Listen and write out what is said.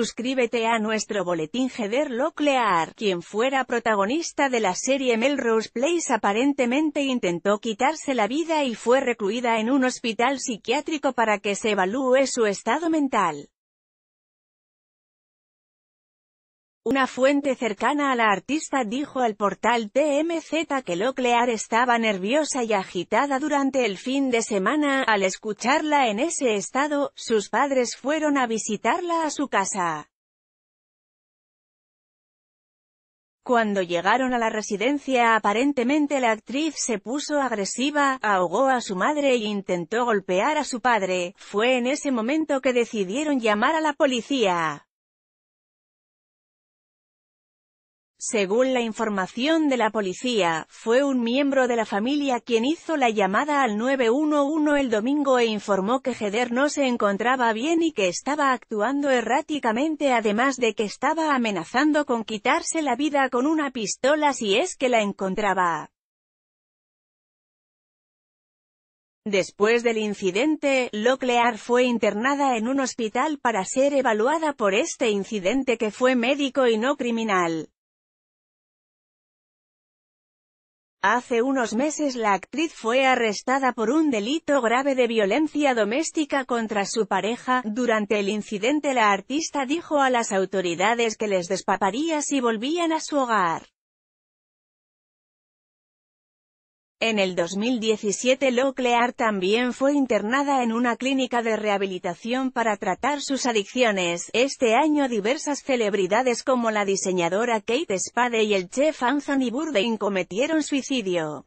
Suscríbete a nuestro boletín Heather Locklear, quien fuera protagonista de la serie Melrose Place aparentemente intentó quitarse la vida y fue recluida en un hospital psiquiátrico para que se evalúe su estado mental. Una fuente cercana a la artista dijo al portal TMZ que Loclear estaba nerviosa y agitada durante el fin de semana, al escucharla en ese estado, sus padres fueron a visitarla a su casa. Cuando llegaron a la residencia aparentemente la actriz se puso agresiva, ahogó a su madre e intentó golpear a su padre, fue en ese momento que decidieron llamar a la policía. Según la información de la policía, fue un miembro de la familia quien hizo la llamada al 911 el domingo e informó que Heder no se encontraba bien y que estaba actuando erráticamente además de que estaba amenazando con quitarse la vida con una pistola si es que la encontraba. Después del incidente, Loclear fue internada en un hospital para ser evaluada por este incidente que fue médico y no criminal. Hace unos meses la actriz fue arrestada por un delito grave de violencia doméstica contra su pareja. Durante el incidente la artista dijo a las autoridades que les despaparía si volvían a su hogar. En el 2017 Loclear también fue internada en una clínica de rehabilitación para tratar sus adicciones. Este año diversas celebridades como la diseñadora Kate Spade y el chef Anthony Bourdain cometieron suicidio.